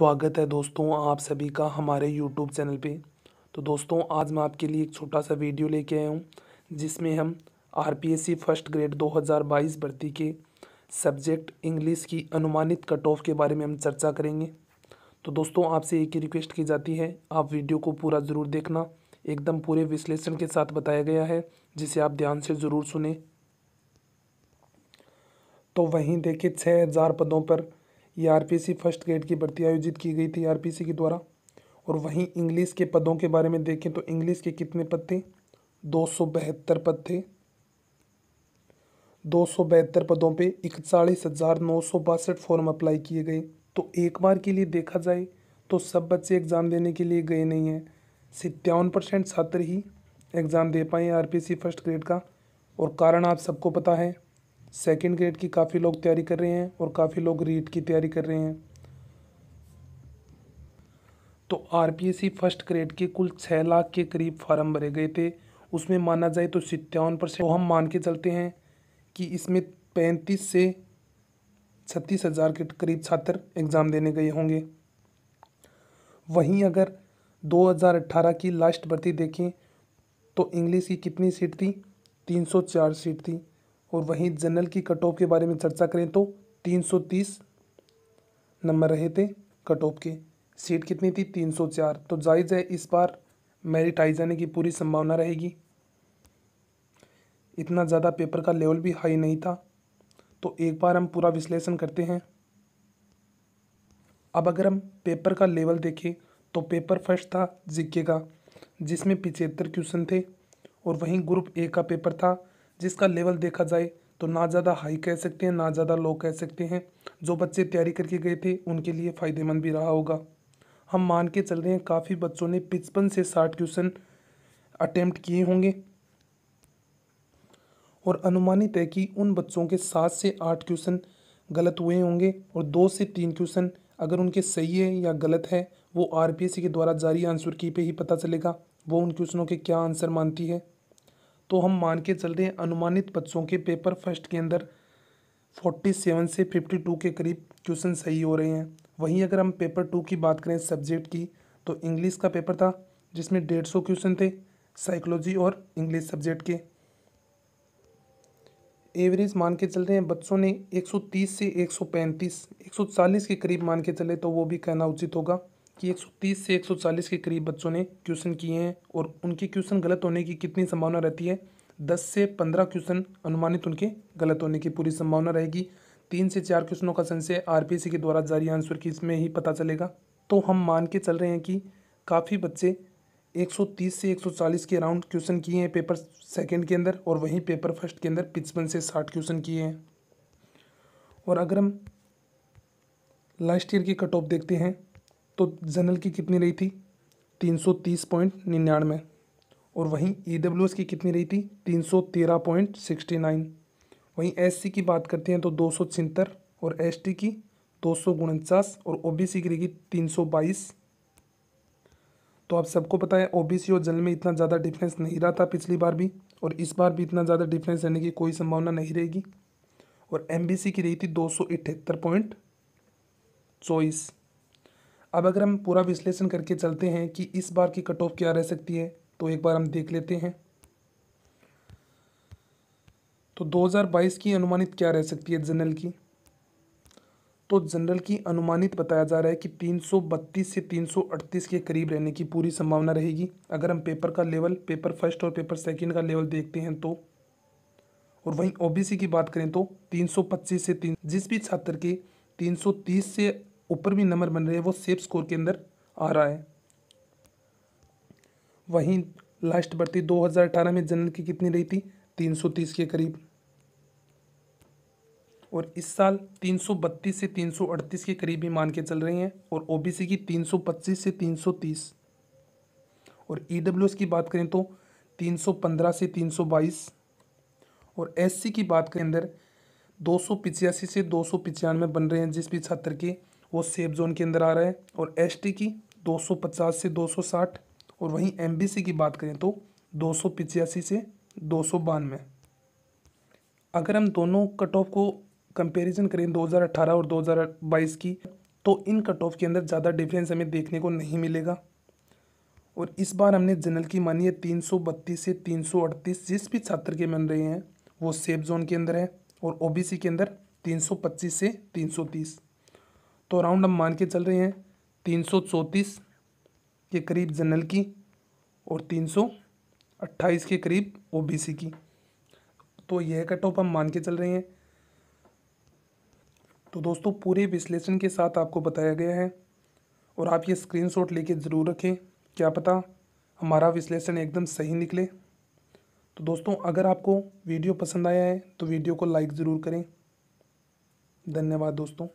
स्वागत है दोस्तों आप सभी का हमारे YouTube चैनल पे तो दोस्तों आज मैं आपके लिए एक छोटा सा वीडियो लेके आया हूँ जिसमें हम R P S C first grade 2022 भर्ती के सब्जेक्ट इंग्लिश की अनुमानित कट ऑफ के बारे में हम चर्चा करेंगे तो दोस्तों आपसे एक ही रिक्वेस्ट की जाती है आप वीडियो को पूरा ज़रूर देखना एकदम पूरे विश्लेषण के साथ बताया गया है जिसे आप ध्यान से ज़रूर सुने तो वहीं देखिए छः हज़ार पदों पर ये आर फर्स्ट ग्रेड की भर्ती आयोजित की गई थी आर e के द्वारा और वहीं इंग्लिश के पदों के बारे में देखें तो इंग्लिश के कितने पद थे दो पद थे दो पदों पे इकतालीस हज़ार नौ सौ बासठ फॉर्म अप्लाई किए गए तो एक बार के लिए देखा जाए तो सब बच्चे एग्ज़ाम देने के लिए गए नहीं हैं सत्तावन परसेंट छात्र ही एग्ज़ाम दे पाए आरपीसी फर्स्ट ग्रेड का और कारण आप सबको पता है सेकेंड ग्रेड की काफ़ी लोग तैयारी कर रहे हैं और काफ़ी लोग रीट की तैयारी कर रहे हैं तो आर फर्स्ट ग्रेड के कुल छः लाख के करीब फार्म भरे गए थे उसमें माना जाए तो सत्तावन परसेंट तो हम मान के चलते हैं कि इसमें पैंतीस से छत्तीस हज़ार के करीब छात्र एग्ज़ाम देने गए होंगे वहीं अगर 2018 की लास्ट भर्ती देखें तो इंग्लिश की कितनी सीट थी 304 सीट थी और वहीं जनरल की कट ऑफ के बारे में चर्चा करें तो 330 नंबर रहे थे कट ऑफ के सीट कितनी थी 304 तो जायज़ है इस बार मेरिट आई जाने की पूरी संभावना रहेगी इतना ज़्यादा पेपर का लेवल भी हाई नहीं था तो एक बार हम पूरा विश्लेषण करते हैं अब अगर हम पेपर का लेवल देखें तो पेपर फर्स्ट था जिक्के का जिसमें पिचहत्तर क्वेश्चन थे और वहीं ग्रुप ए का पेपर था जिसका लेवल देखा जाए तो ना ज़्यादा हाई कह सकते हैं ना ज़्यादा लो कह सकते हैं जो बच्चे तैयारी करके गए थे उनके लिए फ़ायदेमंद भी रहा होगा हम मान के चल रहे हैं काफ़ी बच्चों ने पिचपन से साठ क्वेश्चन अटैम्प्ट किए होंगे और अनुमानित है कि उन बच्चों के सात से आठ क्वेश्चन गलत हुए होंगे और दो से तीन क्वेश्चन अगर उनके सही है या गलत है वो आर के द्वारा जारी आंसर की पे ही पता चलेगा वो उन क्वेश्चनों के क्या आंसर मानती है तो हम मान के चल रहे हैं अनुमानित बच्चों के पेपर फर्स्ट के अंदर फोर्टी सेवन से फिफ्टी टू के करीब क्वेश्चन सही हो रहे हैं वहीं अगर हम पेपर टू की बात करें सब्जेक्ट की तो इंग्लिश का पेपर था जिसमें डेढ़ सौ क्वेश्चन थे साइकोलॉजी और इंग्लिश सब्जेक्ट के एवरेज मान के चल रहे हैं बच्चों ने एक सौ तीस से एक एक सौ पैंतीस सौ चालीस के करीब मान के चले तो वो भी कहना उचित होगा कि 130 से 140 के करीब बच्चों ने क्वेश्चन किए हैं और उनके क्वेश्चन गलत होने की कितनी संभावना रहती है दस से पंद्रह क्वेश्चन अनुमानित उनके गलत होने की पूरी संभावना रहेगी तीन से चार क्वेश्चनों का संशय आर के द्वारा जारी आंसर की इसमें ही पता चलेगा तो हम मान के चल रहे हैं कि काफ़ी बच्चे 130 से 140 के अराउंड क्वेश्चन किए हैं पेपर सेकंड के अंदर और वहीं पेपर फर्स्ट के अंदर पिचपन से साठ क्वेश्चन किए हैं और अगर हम लास्ट ईयर की कट ऑफ देखते हैं तो जनरल की कितनी रही थी तीन सौ तीस पॉइंट निन्यानवे और वहीं ई डब्ल्यू एस की कितनी रही थी तीन सौ तेरह पॉइंट सिक्सटी नाइन वहीं एस सी की बात करते हैं तो दो सौ छिहत्तर और एस टी की दो सौ उनचास और ओ बी सी की रहेगी तीन सौ बाईस तो आप सबको पता है ओ बी सी और जनरल में इतना ज़्यादा डिफरेंस नहीं रहा था पिछली बार भी और इस बार भी इतना ज़्यादा डिफरेंस रहने की कोई संभावना नहीं रहेगी और एम बी सी की रही थी दो सौ इठहत्तर पॉइंट चौबीस अब अगर हम पूरा विश्लेषण करके चलते हैं कि इस बार की कट ऑफ क्या रह सकती है तो एक बार हम देख लेते हैं तो 2022 की अनुमानित क्या रह सकती है जनरल की तो जनरल की अनुमानित बताया जा रहा है कि 332 से 338 के करीब रहने की पूरी संभावना रहेगी अगर हम पेपर का लेवल पेपर फर्स्ट और पेपर सेकंड का लेवल देखते हैं तो और वहीं ओबीसी की बात करें तो 325 से तीन जिस भी छात्र के 330 से ऊपर भी नंबर बन रहे हैं वो सेफ स्कोर के अंदर आ रहा है वहीं लास्ट बढ़ती 2018 में जनरल की कितनी रही थी 330 के करीब और इस साल 332 से 338 के करीब भी मान के चल रही हैं और ओबीसी की 325 से 330 और ईडब्ल्यूएस e की बात करें तो 315 से 322 और एससी की बात करें अंदर दो से दो बन रहे हैं जिस भी छात्र के वो सेफ जोन के अंदर आ रहा है और एस की 250 से 260 और वहीं एम की बात करें तो दो से दो अगर हम दोनों कट ऑफ को कंपैरिजन करें 2018 और 2022 की तो इन कट ऑफ के अंदर ज़्यादा डिफरेंस हमें देखने को नहीं मिलेगा और इस बार हमने जनरल की मानी है तीन से 338 जिस भी छात्र के मन रहे हैं वो सेफ जोन के अंदर है और ओबीसी के अंदर 325 से 330 तो अराउंड हम मान के चल रहे हैं तीन सौ चौंतीस के करीब जनरल की और तीन सौ अट्ठाईस के करीब ओबीसी की तो यह कट ऑफ हम मान के चल रहे हैं तो दोस्तों पूरे विश्लेषण के साथ आपको बताया गया है और आप ये स्क्रीनशॉट लेके ज़रूर रखें क्या पता हमारा विश्लेषण एकदम सही निकले तो दोस्तों अगर आपको वीडियो पसंद आया है तो वीडियो को लाइक ज़रूर करें धन्यवाद दोस्तों